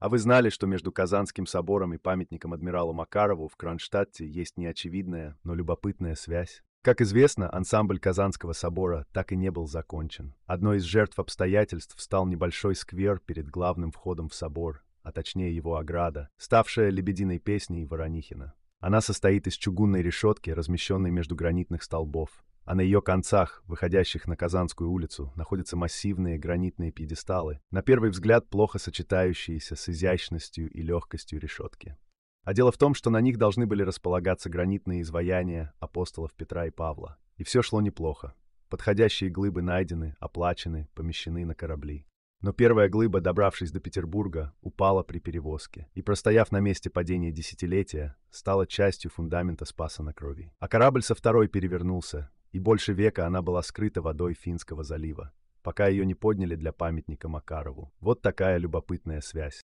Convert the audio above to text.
А вы знали, что между Казанским собором и памятником адмиралу Макарову в Кронштадте есть неочевидная, но любопытная связь? Как известно, ансамбль Казанского собора так и не был закончен. Одной из жертв обстоятельств стал небольшой сквер перед главным входом в собор, а точнее его ограда, ставшая лебединой песней Воронихина. Она состоит из чугунной решетки, размещенной между гранитных столбов а на ее концах, выходящих на Казанскую улицу, находятся массивные гранитные пьедесталы, на первый взгляд плохо сочетающиеся с изящностью и легкостью решетки. А дело в том, что на них должны были располагаться гранитные изваяния апостолов Петра и Павла. И все шло неплохо. Подходящие глыбы найдены, оплачены, помещены на корабли. Но первая глыба, добравшись до Петербурга, упала при перевозке и, простояв на месте падения десятилетия, стала частью фундамента Спаса на Крови. А корабль со второй перевернулся, и больше века она была скрыта водой Финского залива, пока ее не подняли для памятника Макарову. Вот такая любопытная связь.